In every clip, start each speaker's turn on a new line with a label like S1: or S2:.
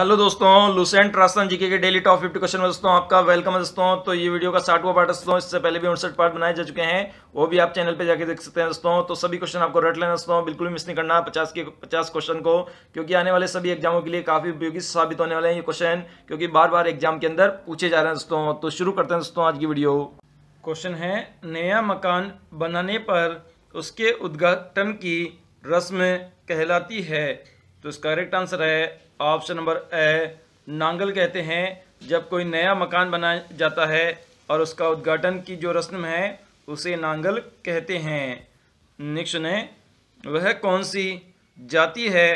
S1: hello दोस्तों Lucent Rajasthan GK के daily top fifty question में दोस्तों आपका वेलकम है दोस्तों तो ये वीडियो का साठवा पार्ट दोस्तों इससे पहले भी उनसठ पार्ट बनाए जा चुके हैं वो भी आप चैनल पे जाके देख सकते हैं दोस्तों तो सभी क्वेश्चन आपको रट लेना दोस्तों बिल्कुल भी मिस नहीं करना पचास के पचास क्वेश्चन को क्योंकि आने वाले सभी एग्जामों के लिए काफी उपयोगी साबित होने वाले हैं ये क्वेश्चन क्योंकि बार बार एग्जाम के अंदर पूछे जा रहे हैं दोस्तों तो शुरू करते हैं दोस्तों आज की वीडियो क्वेश्चन है नया मकान बनाने पर उसके उद्घाटन की रस्म कहलाती है तो इसका करेक्ट आंसर है ऑप्शन नंबर ए नांगल कहते हैं जब कोई नया मकान बनाया जाता है और उसका उद्घाटन की जो रस्म है उसे नांगल कहते हैं नेक्स्ट ने वह कौन सी जाति है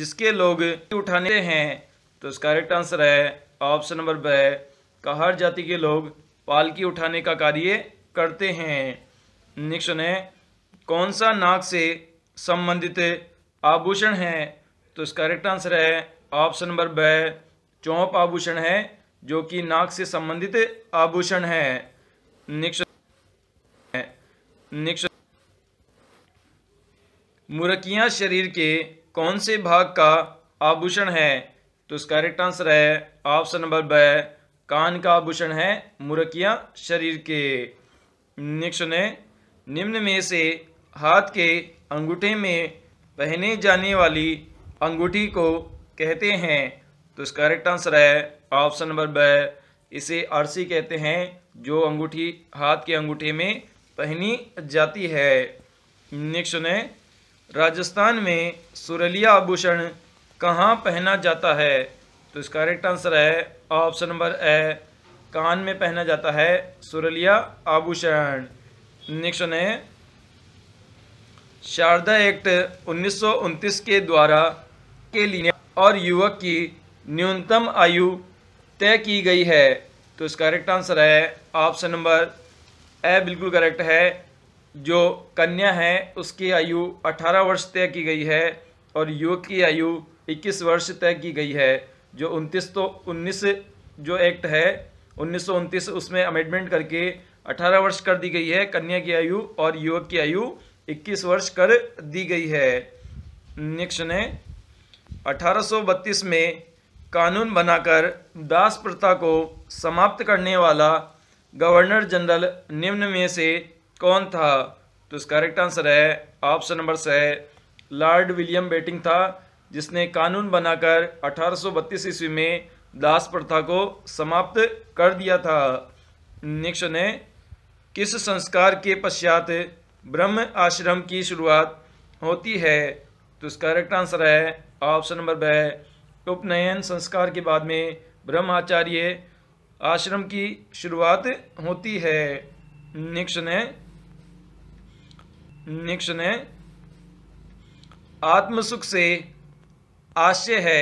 S1: जिसके लोग उठाने हैं तो इसका करेक्ट आंसर है ऑप्शन नंबर ब का जाति के लोग पालकी उठाने का कार्य करते हैं नेक्स्ट ने कौन सा नाक से संबंधित आभूषण है तो इसका करेक्ट आंसर है ऑप्शन नंबर ब चौप आभूषण है जो कि नाक से संबंधित आभूषण है मुरकियां शरीर के कौन से भाग का आभूषण है तो इसका करेक्ट आंसर है ऑप्शन नंबर ब कान का आभूषण है मुरकियां शरीर के निक्ष ने निम्न में से हाथ के अंगूठे में पहने जाने वाली अंगूठी को कहते हैं तो इसका करेक्ट आंसर है ऑप्शन नंबर ब इसे आरसी कहते हैं जो अंगूठी हाथ के अंगूठे में पहनी जाती है नेक्स्ट है राजस्थान में सुरलिया आभूषण कहाँ पहना जाता है तो इसका करेक्ट आंसर है ऑप्शन नंबर ए कान में पहना जाता है सुरलिया आभूषण नेक्स्ट है शारदा एक्ट उन्नीस के द्वारा के लिए और युवक की न्यूनतम आयु तय की गई है तो इसका करेक्ट आंसर है ऑप्शन नंबर ए बिल्कुल करेक्ट है जो कन्या है उसकी आयु 18 वर्ष तय की गई है और युवक की आयु 21 वर्ष तय की गई है जो उनतीस तो उन्नीस जो एक्ट है उन्नीस उसमें अमेंडमेंट करके 18 वर्ष कर दी गई है कन्या की आयु और युवक की आयु 21 वर्ष कर दी गई है नेक्स्ट है 1832 में कानून बनाकर दास प्रथा को समाप्त करने वाला गवर्नर जनरल निम्न में से कौन था तो इसका करेक्ट आंसर है ऑप्शन नंबर छः लॉर्ड विलियम बेटिंग था जिसने कानून बनाकर 1832 ईस्वी में दास प्रथा को समाप्त कर दिया था नेक्स्ट ने किस संस्कार के पश्चात ब्रह्म आश्रम की शुरुआत होती है तो इसका करेक्ट आंसर है ऑप्शन नंबर ब उपनयन संस्कार के बाद में ब्रह्माचार्य आश्रम की शुरुआत होती है निक्ष निक्षण आत्मसुख से आशय है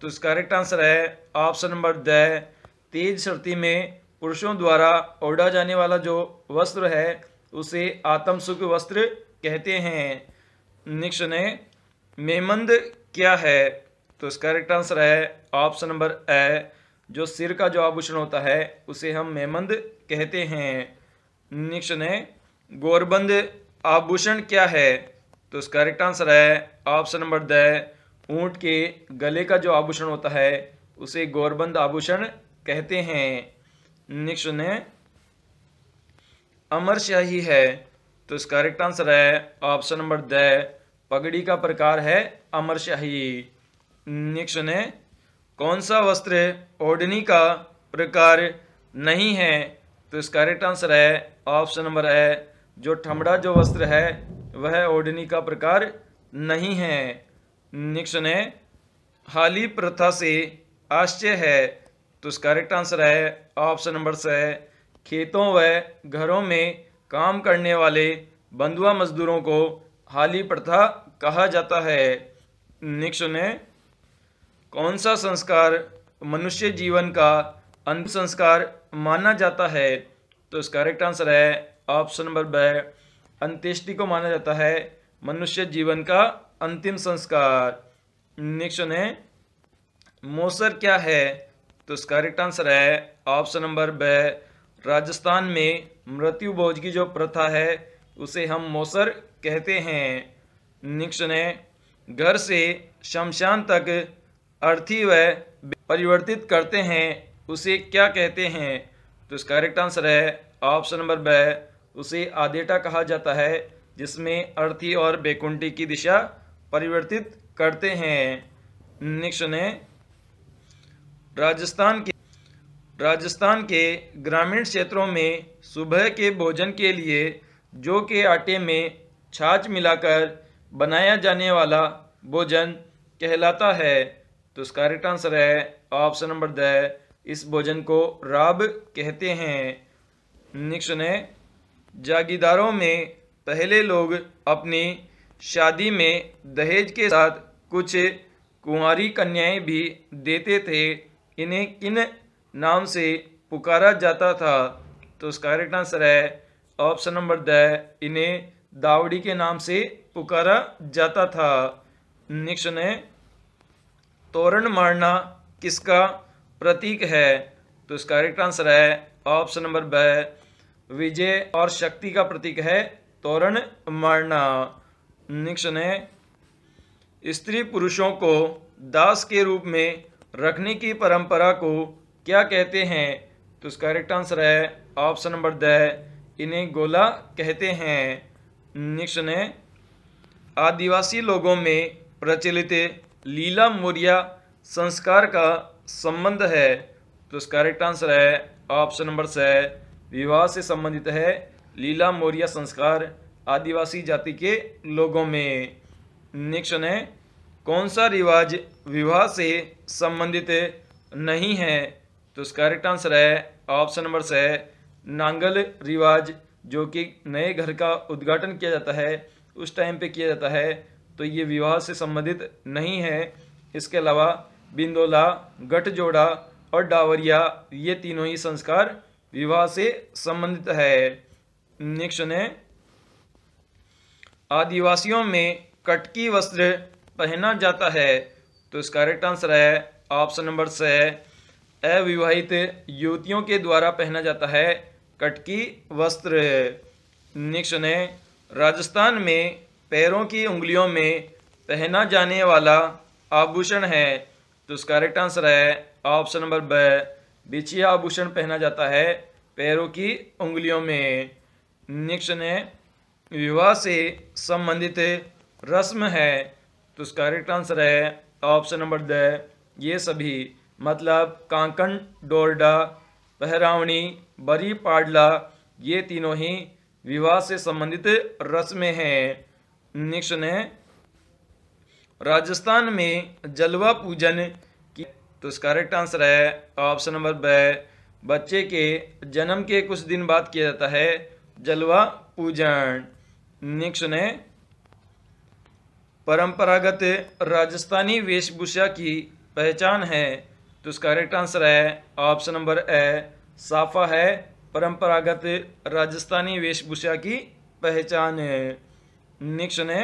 S1: तो इसका करेक्ट आंसर है ऑप्शन नंबर द तेज सर्दी में पुरुषों द्वारा ओढ़ा जाने वाला जो वस्त्र है उसे आत्मसुख वस्त्र कहते हैं निक्षण मेमंद क्या है तो इसका करेक्ट आंसर है ऑप्शन नंबर ए जो सिर का जो आभूषण होता है उसे हम मेमंद कहते हैं नेक्स्ट है गोरबंद आभूषण क्या है तो इसका करेक्ट आंसर है ऑप्शन नंबर द ऊंट के गले का जो आभूषण होता है उसे गोरबंद आभूषण कहते हैं नेक्स्ट है अमर शाही है तो इसका करेक्ट आंसर है ऑप्शन नंबर द पगड़ी का प्रकार है अमरशाही नेक्स्ट ने कौन सा वस्त्र ओढ़नी का प्रकार नहीं है तो इसका करेक्ट आंसर है ऑप्शन नंबर है जो ठमड़ा जो वस्त्र है वह ओढ़नी का प्रकार नहीं है नेक्स्ट ने हाली प्रथा से आश्चर्य है तो इसका करेक्ट आंसर है ऑप्शन नंबर से खेतों व घरों में काम करने वाले बंधुआ मजदूरों को हाली प्रथा कहा जाता है नेक्स्ट ने कौन सा संस्कार मनुष्य जीवन का अंत संस्कार माना जाता है तो इसका करेक्ट आंसर है ऑप्शन नंबर ब अंत्येष्टि को माना जाता है मनुष्य जीवन का अंतिम संस्कार नेक्स्ट ने मोसर क्या है तो इसका करेक्ट आंसर है ऑप्शन नंबर ब राजस्थान में मृत्यु भोज की जो प्रथा है उसे हम मोसर कहते हैं निक्स ने घर से शमशान तक अर्थी व परिवर्तित करते हैं उसे क्या कहते हैं तो इसका करेक्ट आंसर है ऑप्शन नंबर ब उसे आदेटा कहा जाता है जिसमें अर्थी और बेकुंटी की दिशा परिवर्तित करते हैं निक्स ने राजस्थान के राजस्थान के ग्रामीण क्षेत्रों में सुबह के भोजन के लिए जो के आटे में छाछ मिलाकर बनाया जाने वाला भोजन कहलाता है तो उसका करेक्ट आंसर है ऑप्शन नंबर द इस भोजन को राब कहते हैं नेक्स्ट है जागीदारों में पहले लोग अपनी शादी में दहेज के साथ कुछ कुंवारी कन्याएं भी देते थे इन्हें किन नाम से पुकारा जाता था तो उसका करेक्ट आंसर है ऑप्शन नंबर द इन्हें दावड़ी के नाम से पुकारा जाता था नेक्स्ट है तोरण मारना किसका प्रतीक है तो इसका करेक्ट आंसर है ऑप्शन नंबर ब विजय और शक्ति का प्रतीक है तोरण मारना नेक्स्ट है स्त्री पुरुषों को दास के रूप में रखने की परंपरा को क्या कहते हैं तो इसका करेक्ट आंसर है ऑप्शन नंबर द इन्हें गोला कहते हैं नेक्स्ट है आदिवासी लोगों में प्रचलित लीला मोरिया संस्कार का संबंध है तो इसका करेक्ट आंसर है ऑप्शन नंबर छः विवाह से संबंधित है लीला मोरिया संस्कार आदिवासी जाति के लोगों में नेक्स्ट है कौन सा रिवाज विवाह से संबंधित नहीं है तो इसका करेक्ट आंसर है ऑप्शन नंबर छः नांगल रिवाज जो कि नए घर का उद्घाटन किया जाता है उस टाइम पे किया जाता है तो ये विवाह से संबंधित नहीं है इसके अलावा बिंदोला गठजोड़ा और डावरिया ये तीनों ही संस्कार विवाह से संबंधित है नेक्स्ट है आदिवासियों में कटकी वस्त्र पहना जाता है तो इसका करेक्ट आंसर है ऑप्शन नंबर छः अविवाहित युवतियों के द्वारा पहना जाता है कटकी वस्त्र है निक्शन है राजस्थान में पैरों की उंगलियों में पहना जाने वाला आभूषण है तो उसका करेक्ट आंसर है ऑप्शन नंबर ब बिछिया आभूषण पहना जाता है पैरों की उंगलियों में नेक्स्ट है विवाह से संबंधित रस्म है तो उसका करेक्ट आंसर है ऑप्शन नंबर द ये सभी मतलब कांकन डोरडा पहरावणी बरी पाडला ये तीनों ही विवाह से संबंधित रस्में हैं नेक्स्ट है राजस्थान में जलवा पूजन की तो इसका करेक्ट आंसर है ऑप्शन नंबर ब बच्चे के जन्म के कुछ दिन बाद किया जाता है जलवा पूजन नेक्स्ट है परंपरागत राजस्थानी वेशभूषा की पहचान है तो इसका करेक्ट आंसर है ऑप्शन नंबर ए साफा है परंपरागत राजस्थानी वेशभूषा की पहचान है नेक्स्ट है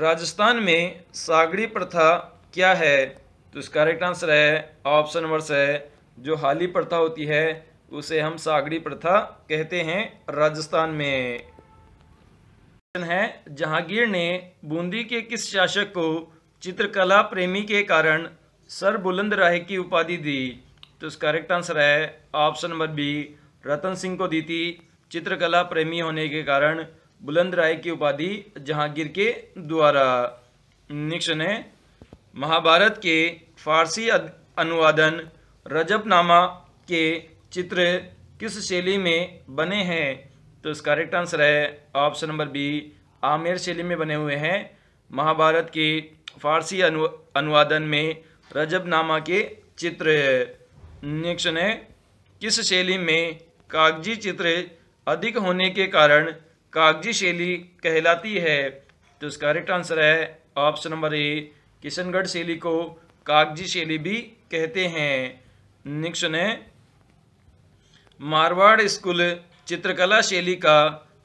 S1: राजस्थान में सागड़ी प्रथा क्या है तो इसका करेक्ट आंसर है ऑप्शन नंबर है जो हाली प्रथा होती है उसे हम सागड़ी प्रथा कहते हैं राजस्थान में है जहांगीर ने बूंदी के किस शासक को चित्रकला प्रेमी के कारण सर बुलंद राय की उपाधि दी तो इसका करेक्ट आंसर है option number B Ratan Singh को दी थी चित्रकला प्रेमी होने के कारण बुलंद राय की उपाधि जहांगीर के द्वारा नेक्स्ट है महाभारत के फारसी अनुवादन रजबनामा के चित्र किस शैली में बने हैं तो इसका करेक्ट आंसर है ऑप्शन नंबर बी आमेर शैली में बने हुए हैं महाभारत के फारसी अनु अनुवादन में रजबनामा के चित्र निक्षण है किस शैली में कागजी चित्र अधिक होने के कारण कागजी शैली कहलाती है तो इसका करेक्ट आंसर है ऑप्शन नंबर ए किशनगढ़ शैली को कागजी शैली भी कहते हैं नेक्स्ट है मारवाड़ स्कूल चित्रकला शैली का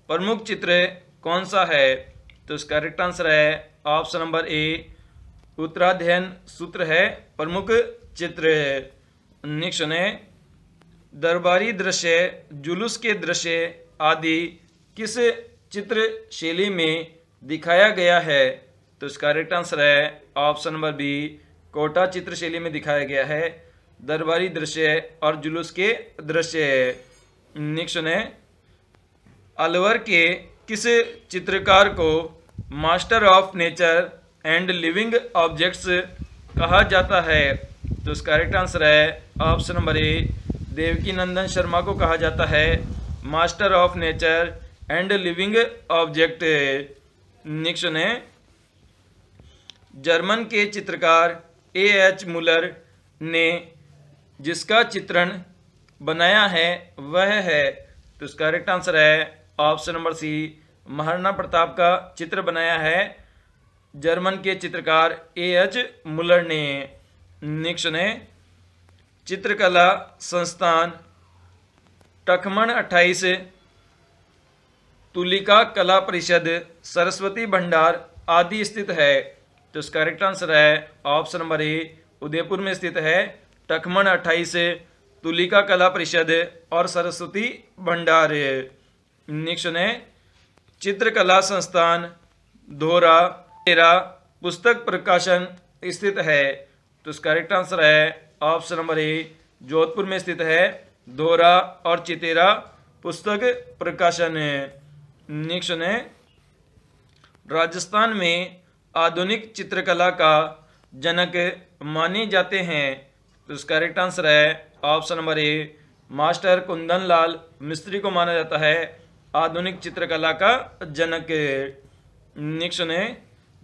S1: प्रमुख चित्र कौन सा है तो इसका करेक्ट आंसर है option number A Uttaradhyayana Sutra है प्रमुख चित्र है निक्षण दरबारी दृश्य जुलूस के दृश्य आदि किस चित्र शैली में दिखाया गया है तो इसका करेक्ट आंसर है ऑप्शन नंबर बी कोटा चित्र शैली में दिखाया गया है दरबारी दृश्य और जुलूस के दृश्य निक्षण ने अलवर के किस चित्रकार को master of nature and living objects कहा जाता है तो इसका करेक्ट आंसर है option number A Devki Nandan Sharma को कहा जाता है master of nature and living object next है जर्मन के चित्रकार ए एच मुलर ने जिसका चित्रण बनाया है वह है तो इसका करेक्ट आंसर है option number C Maharana Pratap का चित्र बनाया है जर्मन के चित्रकार ए एच मुलर ने नेक्स्ट ने चित्रकला संस्थान टखमण अट्ठाईस तुलिका कला परिषद सरस्वती भंडार आदि स्थित है तो इसका करेक्ट आंसर है ऑप्शन नंबर ए उदयपुर में स्थित है टखमण अट्ठाईस तुलिका कला परिषद और सरस्वती भंडार नेक्स्ट ने चित्रकला संस्थान धोरा तेरा पुस्तक प्रकाशन स्थित है तो इसका करेक्ट आंसर है ऑप्शन नंबर ए जोधपुर में स्थित है दोरा और चितेरा पुस्तक प्रकाशन नेक्स्ट है राजस्थान में आधुनिक चित्रकला का जनक माने जाते हैं तो इसका करेक्ट आंसर है option number A master Kundan Lal Mistry को माना जाता है आधुनिक चित्रकला का जनक नेक्स्ट है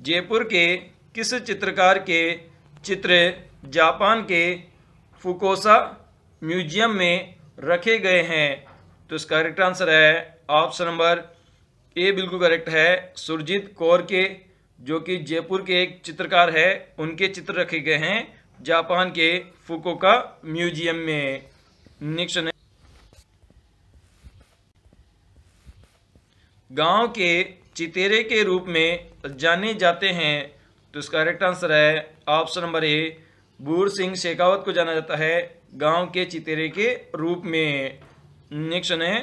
S1: जयपुर के किस चित्रकार के चित्र जापान के फुकोसा म्यूजियम में रखे गए हैं तो इसका करेक्ट आंसर है ऑप्शन नंबर ए बिल्कुल करेक्ट है सुरजीत कौर के जो कि जयपुर के एक चित्रकार है उनके चित्र रखे गए हैं जापान के फुकोका म्यूजियम में नेक्स्ट ने गांव के चितेरे के रूप में जाने जाते हैं तो इसका करेक्ट आंसर है option number A Bhur Singh Shekhawat को जाना जाता है गांव के चितेरे के रूप में नेक्स्ट है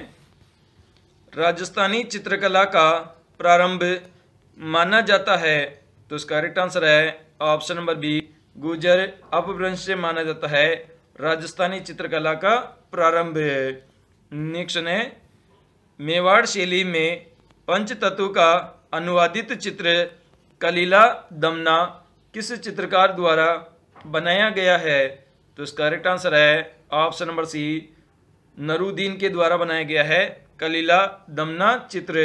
S1: राजस्थानी चित्रकला का प्रारंभ माना जाता है तो इसका करेक्ट आंसर है option number B Gujar Apabhramsha से माना जाता है राजस्थानी चित्रकला का प्रारंभ नेक्स्ट है मेवाड़ शैली में पंचतत्व का अनुवादित चित्र कलीला दमना किस चित्रकार द्वारा बनाया गया है तो इसका करेक्ट आंसर है ऑप्शन नंबर सी नरुद्दीन के द्वारा बनाया गया है कलीला दमना चित्र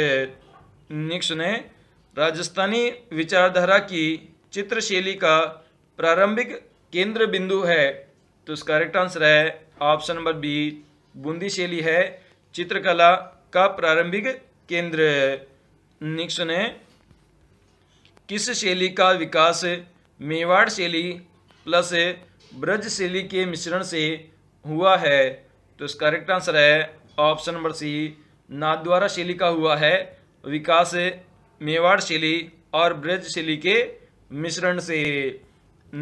S1: नेक्स्ट ने राजस्थानी विचारधारा की चित्रशैली का प्रारंभिक केंद्र बिंदु है तो इसका करेक्ट आंसर है ऑप्शन नंबर बी बूंदी शैली है चित्रकला का प्रारंभिक केंद्र नेक्स्ट ने किस शैली का विकास मेवाड़ शैली प्लस ब्रज शैली के मिश्रण से हुआ है तो इसका करेक्ट आंसर है ऑप्शन नंबर सी नाथद्वारा शैली का हुआ है विकास मेवाड़ शैली और ब्रज शैली के मिश्रण से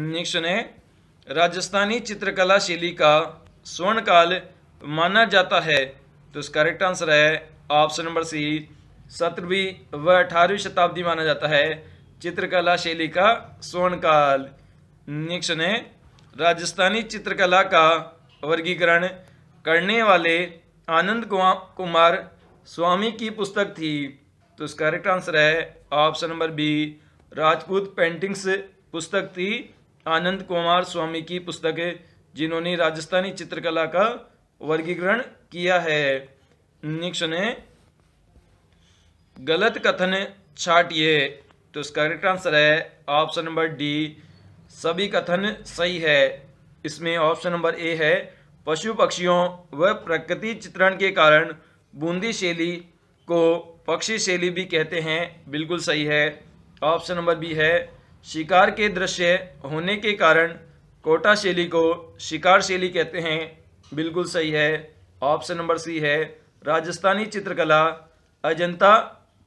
S1: नेक्स्ट है राजस्थानी चित्रकला शैली का स्वर्ण काल माना जाता है तो इसका करेक्ट आंसर है ऑप्शन नंबर सी सत्रहवीं व अठारहवीं शताब्दी माना जाता है चित्रकला शैली का स्वर्णकाल नेक्स्ट है राजस्थानी चित्रकला का वर्गीकरण करने वाले आनंद कुमार स्वामी की पुस्तक थी तो इसका करेक्ट आंसर है option number B Rajput paintings पुस्तक थी आनंद कुमार स्वामी की पुस्तक जिन्होंने राजस्थानी चित्रकला का वर्गीकरण किया है नेक्स्ट ने गलत कथन छाटिए तो इसका करेक्ट आंसर है ऑप्शन नंबर डी सभी कथन सही है इसमें ऑप्शन नंबर ए है पशु पक्षियों व प्रकृति चित्रण के कारण बूंदी शैली को पक्षी शैली भी कहते हैं बिल्कुल सही है ऑप्शन नंबर बी है शिकार के दृश्य होने के कारण कोटा शैली को शिकार शैली कहते हैं बिल्कुल सही है ऑप्शन नंबर सी है राजस्थानी चित्रकला अजंता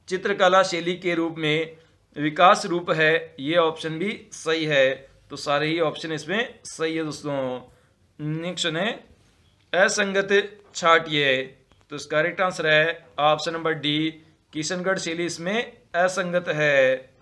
S1: चित्रकला शैली के रूप में विकास रूप है ये ऑप्शन भी सही है तो सारे ही ऑप्शन इसमें सही है दोस्तों नेक्स्ट है असंगत छाटिए तो इसका करेक्ट आंसर है ऑप्शन नंबर डी किशनगढ़ शैली इसमें असंगत है